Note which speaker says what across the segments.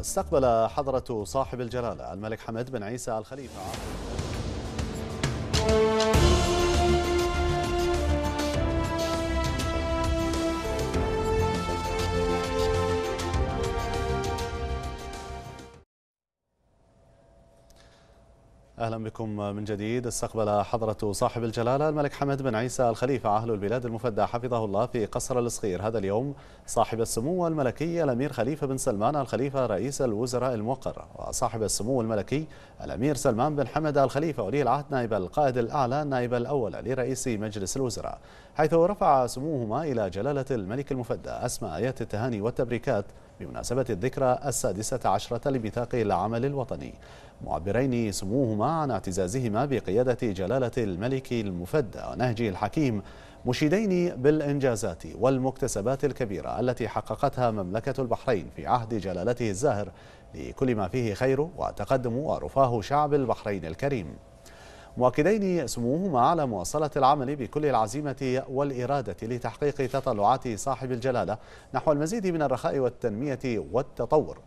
Speaker 1: استقبل حضرة صاحب الجلالة الملك حمد بن عيسى الخليفة أهلا بكم من جديد استقبل حضرة صاحب الجلالة الملك حمد بن عيسى الخليفة عهل البلاد المفدى حفظه الله في قصر الصغير هذا اليوم صاحب السمو الملكي الأمير خليفة بن سلمان الخليفة رئيس الوزراء الموقر وصاحب السمو الملكي الأمير سلمان بن حمد الخليفة ولي العهد نائب القائد الأعلى نائب الأول لرئيس مجلس الوزراء حيث رفع سموهما إلى جلالة الملك المفدى أسماء آيات التهاني والتبريكات بمناسبة الذكرى السادسة عشرة لميثاق العمل الوطني معبرين سموهما عن اعتزازهما بقيادة جلالة الملك المفدى ونهجه الحكيم مشيدين بالإنجازات والمكتسبات الكبيرة التي حققتها مملكة البحرين في عهد جلالته الزاهر لكل ما فيه خير وتقدم ورفاه شعب البحرين الكريم مؤكدين سموهما على مواصلة العمل بكل العزيمة والإرادة لتحقيق تطلعات صاحب الجلالة نحو المزيد من الرخاء والتنمية والتطور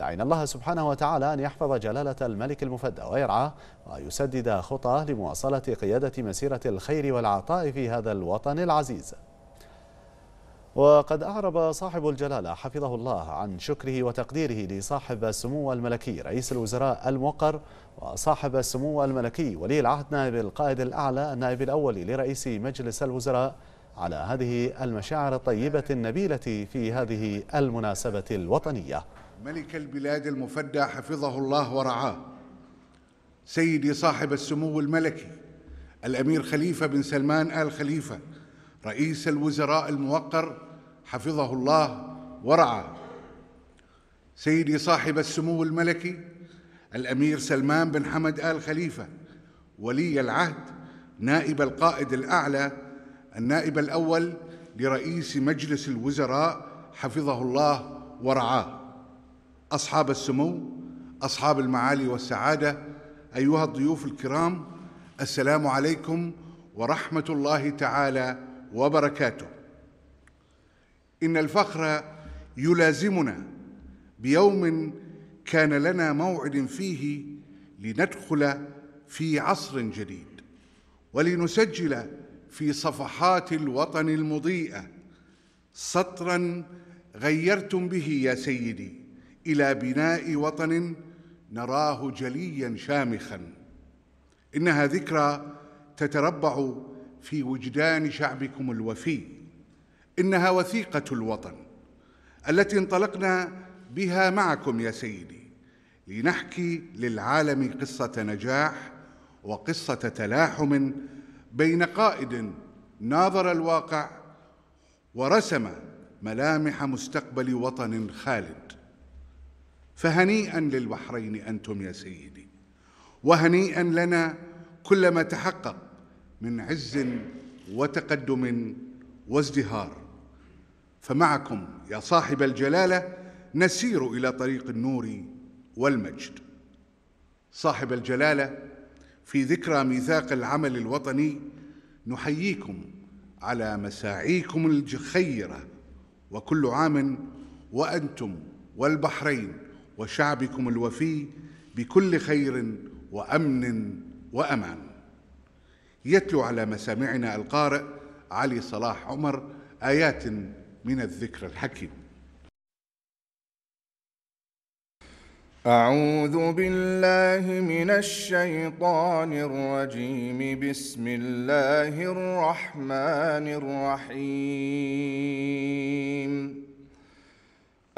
Speaker 1: داعين الله سبحانه وتعالى أن يحفظ جلالة الملك المفدى ويرعاه ويسدد خطاه لمواصلة قيادة مسيرة الخير والعطاء في هذا الوطن العزيز وقد أعرب صاحب الجلالة حفظه الله عن شكره وتقديره لصاحب السمو الملكي رئيس الوزراء الموقر وصاحب السمو الملكي ولي العهد نائب القائد الأعلى النائب الأول لرئيس مجلس الوزراء على هذه المشاعر الطيبة النبيلة في هذه المناسبة الوطنية
Speaker 2: ملك البلاد المفدى حفظه الله ورعاه سيدي صاحب السمو الملكي الأمير خليفة بن سلمان آل خليفة رئيس الوزراء الموقر حفظه الله ورعاه سيدي صاحب السمو الملكي الأمير سلمان بن حمد آل خليفة ولي العهد نائب القائد الأعلى النائب الأول لرئيس مجلس الوزراء حفظه الله ورعاه أصحاب السمو أصحاب المعالي والسعادة أيها الضيوف الكرام السلام عليكم ورحمة الله تعالى وبركاته إن الفخر يلازمنا بيوم كان لنا موعد فيه لندخل في عصر جديد ولنسجل في صفحات الوطن المضيئة سطرا غيرتم به يا سيدي الى بناء وطن نراه جليا شامخا انها ذكرى تتربع في وجدان شعبكم الوفي انها وثيقه الوطن التي انطلقنا بها معكم يا سيدي لنحكي للعالم قصه نجاح وقصه تلاحم بين قائد ناظر الواقع ورسم ملامح مستقبل وطن خالد فهنيئا للبحرين أنتم يا سيدي وهنيئا لنا كل ما تحقق من عز وتقدم وازدهار فمعكم يا صاحب الجلاله نسير الى طريق النور والمجد صاحب الجلاله في ذكرى ميثاق العمل الوطني نحييكم على مساعيكم الخيره وكل عام وانتم والبحرين وشعبكم الوفي بكل خير وامن وامان يتلو على مسامعنا القارئ علي صلاح عمر ايات من الذكر الحكيم
Speaker 3: أعوذ بالله من الشيطان الرجيم بسم الله الرحمن الرحيم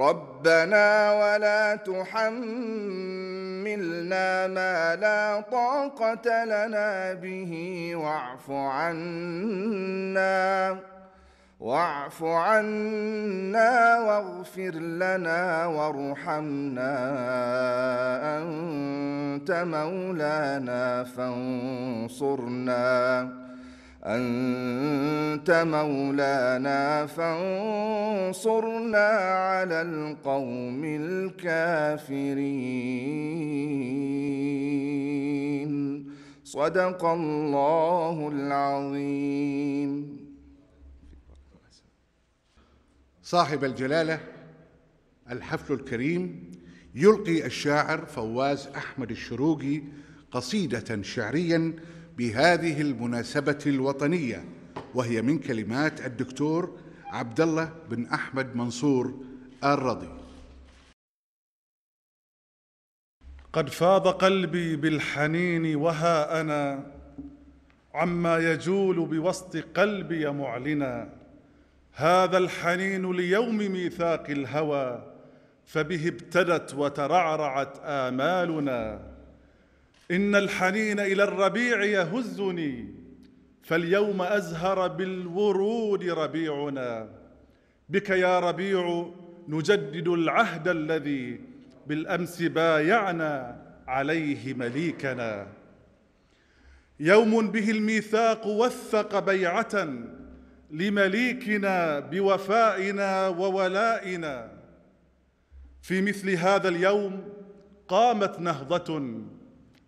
Speaker 3: ربنا ولا تحملنا ما لا طاقة لنا به واعف عنا واعف عنا واغفر لنا وارحمنا أنت مولانا فانصرنا أنت مولانا فانصرنا على القوم الكافرين صدق الله العظيم
Speaker 2: صاحب الجلالة الحفل الكريم يلقي الشاعر فواز أحمد الشروقي قصيدة شعريا بهذه المناسبة الوطنية وهي من كلمات الدكتور عبد الله بن أحمد منصور الرضي قد فاض
Speaker 4: قلبي بالحنين وها أنا عما يجول بوسط قلبي معلنا هذا الحنين ليوم ميثاق الهوى فبه ابتدت وترعرعت آمالنا إن الحنين إلى الربيع يهزني فاليوم أزهر بالورود ربيعنا بك يا ربيع نجدد العهد الذي بالأمس بايعنا عليه مليكنا يوم به الميثاق وثق بيعة لمليكنا بوفائنا وولائنا في مثل هذا اليوم قامت نهضة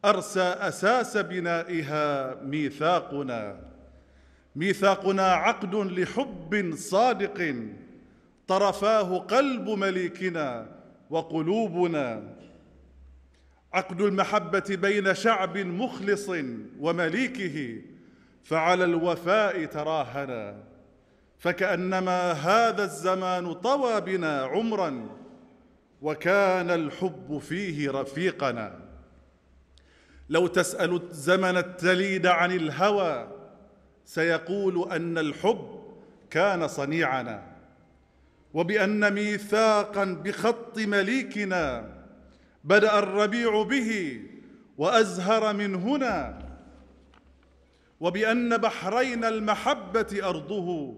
Speaker 4: أرسى أساس بنائها ميثاقنا ميثاقنا عقد لحب صادق طرفاه قلب مليكنا وقلوبنا عقد المحبة بين شعب مخلص ومليكه فعلى الوفاء تراهنا فكأنما هذا الزمان طوى بنا عمرا وكان الحب فيه رفيقنا لو تسأل الزمن التليد عن الهوى سيقول أن الحب كان صنيعنا وبأن ميثاقا بخط مليكنا بدأ الربيع به وأزهر من هنا وبأن بحرين المحبة أرضه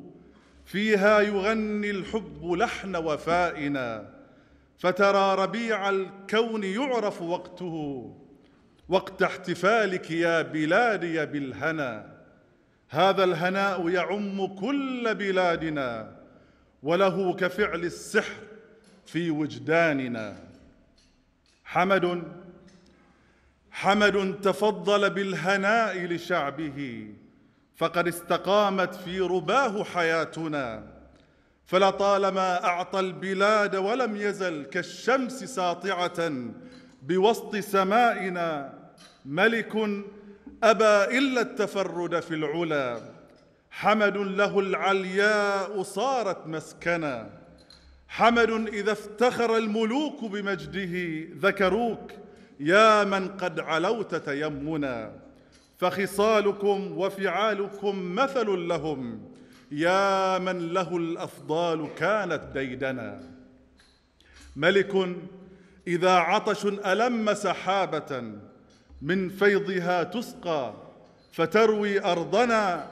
Speaker 4: فيها يغني الحب لحن وفائنا فترى ربيع الكون يعرف وقته وقت احتفالك يا بلادي بالهنا هذا الهناء يعم كل بلادنا وله كفعل السحر في وجداننا حمد حمد تفضل بالهناء لشعبه فقد استقامت في رباه حياتنا فلطالما اعطى البلاد ولم يزل كالشمس ساطعه بوسط سمائنا ملك أبى إلا التفرد في العلا حمد له العلياء صارت مسكنا حمد إذا افتخر الملوك بمجده ذكروك يا من قد علوت تيمنا فخصالكم وفعالكم مثل لهم يا من له الافضال كانت ديدنا ملك اذا عطش الم سحابه من فيضها تسقى فتروي ارضنا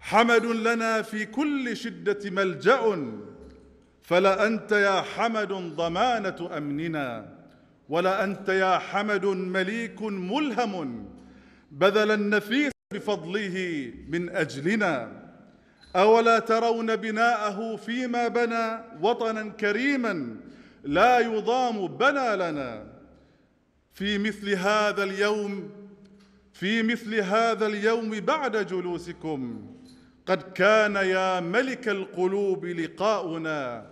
Speaker 4: حمد لنا في كل شده ملجا فلا انت يا حمد ضمانه امننا ولا انت يا حمد مليك ملهم بذل النفيس بفضله من اجلنا اولا ترون بناءه فيما بنى وطنا كريما لا يضام بنى لنا في مثل هذا اليوم في مثل هذا اليوم بعد جلوسكم قد كان يا ملك القلوب لقاؤنا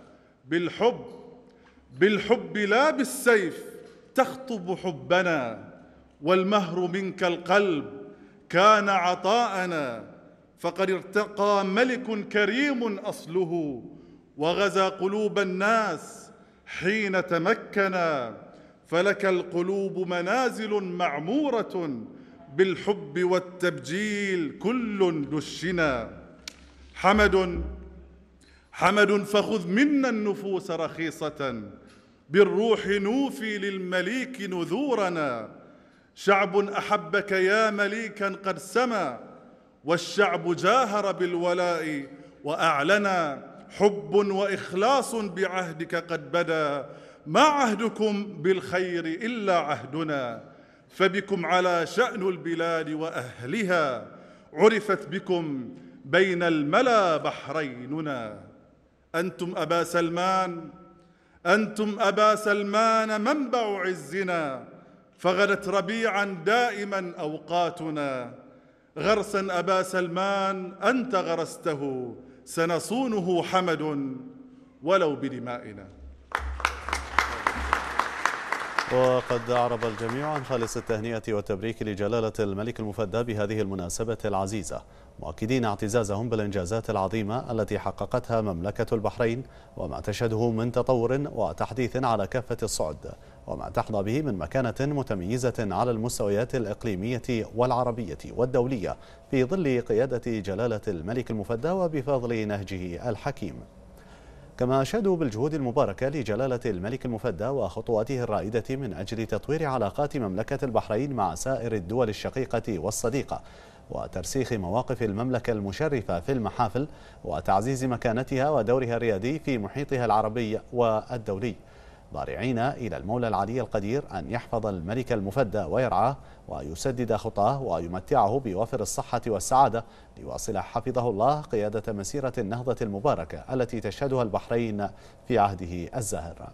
Speaker 4: بالحب بالحب لا بالسيف تخطب حبنا والمهر منك القلب كان عطاءنا فقد ارتقى ملك كريم اصله وغزا قلوب الناس حين تمكنا فلك القلوب منازل معموره بالحب والتبجيل كل دشنا حمد حمد فخذ منا النفوس رخيصه بالروح نوفي للمليك نذورنا شعب احبك يا مليكا قد سما والشعب جاهر بالولاء واعلنا حب واخلاص بعهدك قد بدا ما عهدكم بالخير الا عهدنا فبكم على شان البلاد واهلها عرفت بكم بين الملا بحريننا انتم ابا سلمان انتم ابا سلمان منبع عزنا فغدت ربيعا دائما اوقاتنا غرسا ابا سلمان انت غرسته سنصونه حمد ولو بدمائنا
Speaker 1: وقد أعرب الجميع عن خالص التهنئة والتبريك لجلالة الملك المفدى بهذه المناسبة العزيزة مؤكدين اعتزازهم بالإنجازات العظيمة التي حققتها مملكة البحرين وما تشهده من تطور وتحديث على كافة الصعد وما تحظى به من مكانة متميزة على المستويات الإقليمية والعربية والدولية في ظل قيادة جلالة الملك المفدى وبفضل نهجه الحكيم كما أشادوا بالجهود المباركة لجلالة الملك المفدى وخطواته الرائدة من أجل تطوير علاقات مملكة البحرين مع سائر الدول الشقيقة والصديقة وترسيخ مواقف المملكة المشرفة في المحافل وتعزيز مكانتها ودورها الريادي في محيطها العربي والدولي ضارعين إلى المولى العلي القدير أن يحفظ الملك المفدى ويرعاه ويسدد خطاه ويمتعه بوافر الصحة والسعادة ليواصل حفظه الله قيادة مسيرة النهضة المباركة التي تشهدها البحرين في عهده الزاهر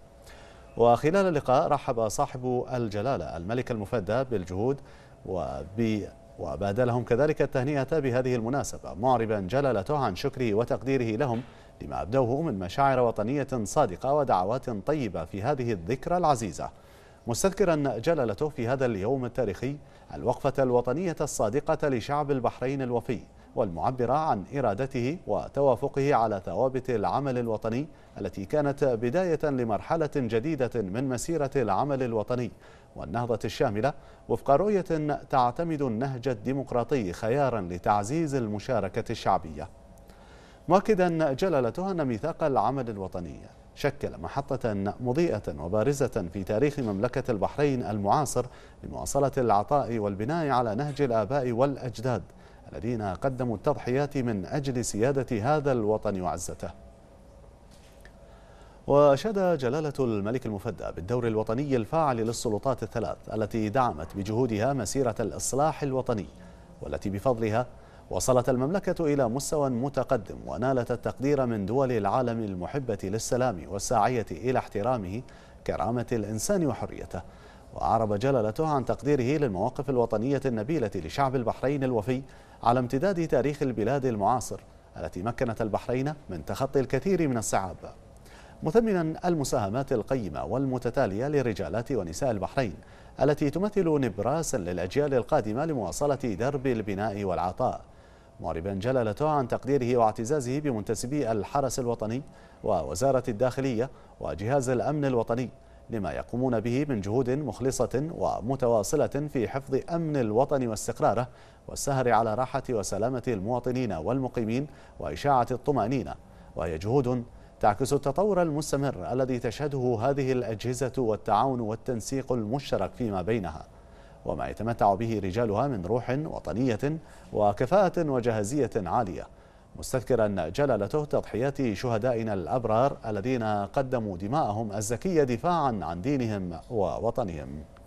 Speaker 1: وخلال اللقاء رحب صاحب الجلالة الملك المفدى بالجهود وب وبادلهم كذلك التهنئة بهذه المناسبة معربا جلالته عن شكره وتقديره لهم لما أبدوه من مشاعر وطنية صادقة ودعوات طيبة في هذه الذكرى العزيزة مستذكرا جلالته في هذا اليوم التاريخي الوقفة الوطنية الصادقة لشعب البحرين الوفي والمعبرة عن إرادته وتوافقه على ثوابت العمل الوطني التي كانت بداية لمرحلة جديدة من مسيرة العمل الوطني والنهضة الشاملة وفق رؤية تعتمد النهج الديمقراطي خيارا لتعزيز المشاركة الشعبية مؤكدا جلالته أن ميثاق العمل الوطني شكل محطة مضيئة وبارزة في تاريخ مملكة البحرين المعاصر لمواصلة العطاء والبناء على نهج الآباء والأجداد الذين قدموا التضحيات من أجل سيادة هذا الوطن وعزته وأشاد جلالة الملك المفدى بالدور الوطني الفاعل للسلطات الثلاث التي دعمت بجهودها مسيرة الإصلاح الوطني والتي بفضلها وصلت المملكة إلى مستوى متقدم ونالت التقدير من دول العالم المحبة للسلام والساعية إلى احترامه كرامة الإنسان وحريته وأعرب جلالته عن تقديره للمواقف الوطنية النبيلة لشعب البحرين الوفي على امتداد تاريخ البلاد المعاصر التي مكنت البحرين من تخطي الكثير من الصعاب مثمنا المساهمات القيمة والمتتالية لرجالات ونساء البحرين التي تمثل نبراسا للأجيال القادمة لمواصلة درب البناء والعطاء معربا جلالته عن تقديره واعتزازه بمنتسبي الحرس الوطني ووزارة الداخلية وجهاز الأمن الوطني لما يقومون به من جهود مخلصة ومتواصلة في حفظ أمن الوطن واستقراره والسهر على راحة وسلامة المواطنين والمقيمين وإشاعة الطمأنينة وهي جهود تعكس التطور المستمر الذي تشهده هذه الأجهزة والتعاون والتنسيق المشترك فيما بينها وما يتمتع به رجالها من روح وطنية وكفاءة وجاهزية عالية مستذكرا جلالته تضحيات شهدائنا الأبرار الذين قدموا دماءهم الزكية دفاعا عن دينهم ووطنهم